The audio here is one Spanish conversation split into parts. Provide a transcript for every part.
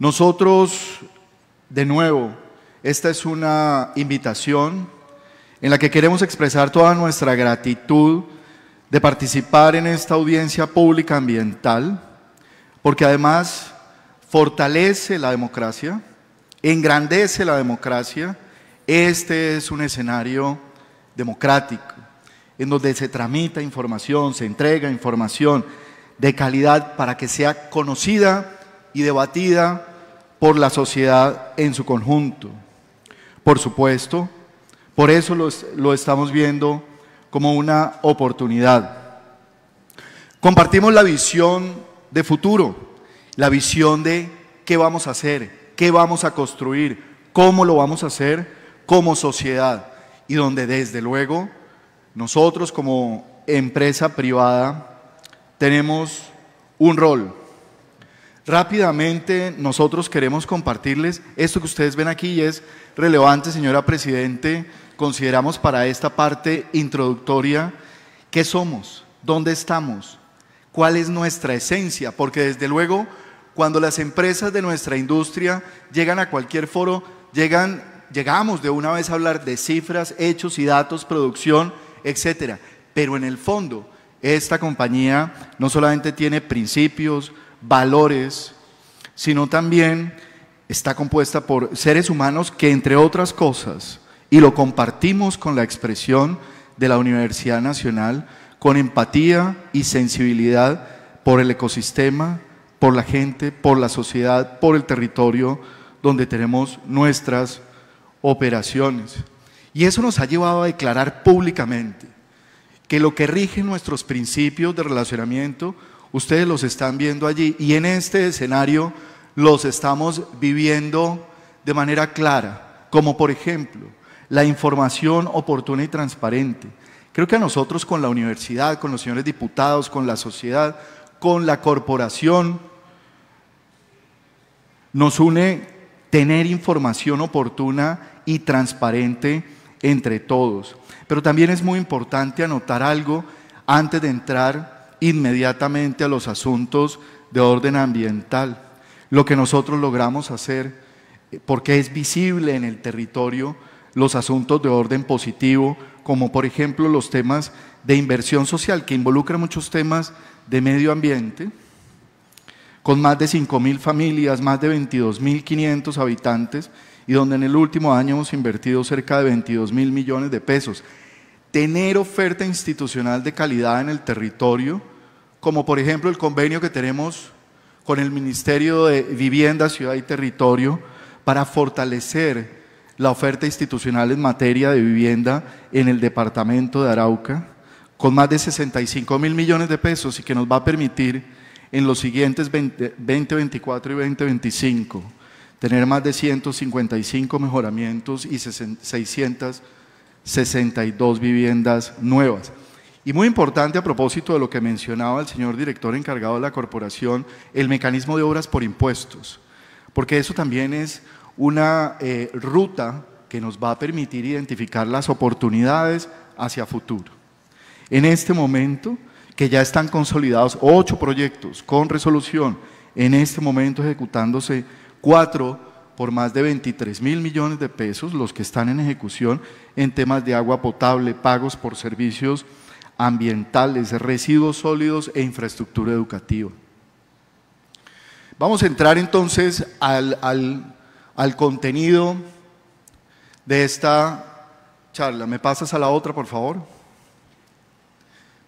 Nosotros, de nuevo, esta es una invitación en la que queremos expresar toda nuestra gratitud de participar en esta audiencia pública ambiental, porque además fortalece la democracia, engrandece la democracia. Este es un escenario democrático, en donde se tramita información, se entrega información de calidad para que sea conocida y debatida por la sociedad en su conjunto. Por supuesto, por eso lo estamos viendo como una oportunidad. Compartimos la visión de futuro, la visión de qué vamos a hacer, qué vamos a construir, cómo lo vamos a hacer como sociedad y donde desde luego nosotros como empresa privada tenemos un rol Rápidamente nosotros queremos compartirles esto que ustedes ven aquí y es relevante, señora Presidente. Consideramos para esta parte introductoria qué somos, dónde estamos, cuál es nuestra esencia, porque desde luego cuando las empresas de nuestra industria llegan a cualquier foro, llegamos de una vez a hablar de cifras, hechos y datos, producción, etcétera. Pero en el fondo, esta compañía no solamente tiene principios, valores, sino también está compuesta por seres humanos que, entre otras cosas, y lo compartimos con la expresión de la Universidad Nacional, con empatía y sensibilidad por el ecosistema, por la gente, por la sociedad, por el territorio donde tenemos nuestras operaciones. Y eso nos ha llevado a declarar públicamente que lo que rige nuestros principios de relacionamiento Ustedes los están viendo allí y en este escenario los estamos viviendo de manera clara, como por ejemplo la información oportuna y transparente. Creo que a nosotros con la universidad, con los señores diputados, con la sociedad, con la corporación, nos une tener información oportuna y transparente entre todos. Pero también es muy importante anotar algo antes de entrar inmediatamente a los asuntos de orden ambiental. Lo que nosotros logramos hacer, eh, porque es visible en el territorio los asuntos de orden positivo, como por ejemplo los temas de inversión social, que involucran muchos temas de medio ambiente, con más de mil familias, más de 22.500 habitantes, y donde en el último año hemos invertido cerca de 22 mil millones de pesos tener oferta institucional de calidad en el territorio, como por ejemplo el convenio que tenemos con el Ministerio de Vivienda, Ciudad y Territorio, para fortalecer la oferta institucional en materia de vivienda en el departamento de Arauca, con más de 65 mil millones de pesos y que nos va a permitir en los siguientes 2024 y 2025 tener más de 155 mejoramientos y 600 62 viviendas nuevas. Y muy importante a propósito de lo que mencionaba el señor director encargado de la corporación, el mecanismo de obras por impuestos, porque eso también es una eh, ruta que nos va a permitir identificar las oportunidades hacia futuro. En este momento, que ya están consolidados ocho proyectos con resolución, en este momento ejecutándose cuatro por más de 23 mil millones de pesos, los que están en ejecución en temas de agua potable, pagos por servicios ambientales, residuos sólidos e infraestructura educativa. Vamos a entrar entonces al, contenido de esta charla. ¿Me pasas a la otra, por favor?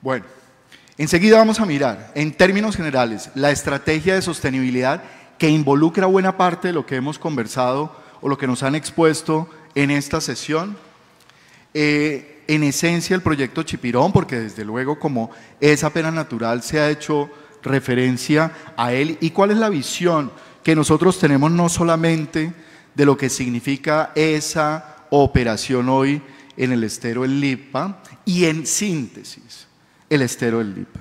Bueno, enseguida vamos a mirar, en términos generales, la estrategia de sostenibilidad que involucra buena parte de lo que hemos conversado o lo que nos han expuesto en esta sesión. Eh, en esencia el proyecto Chipirón, porque desde luego como esa pena natural se ha hecho referencia a él y cuál es la visión que nosotros tenemos no solamente de lo que significa esa operación hoy en el estero del Lipa y en síntesis el estero del Lipa.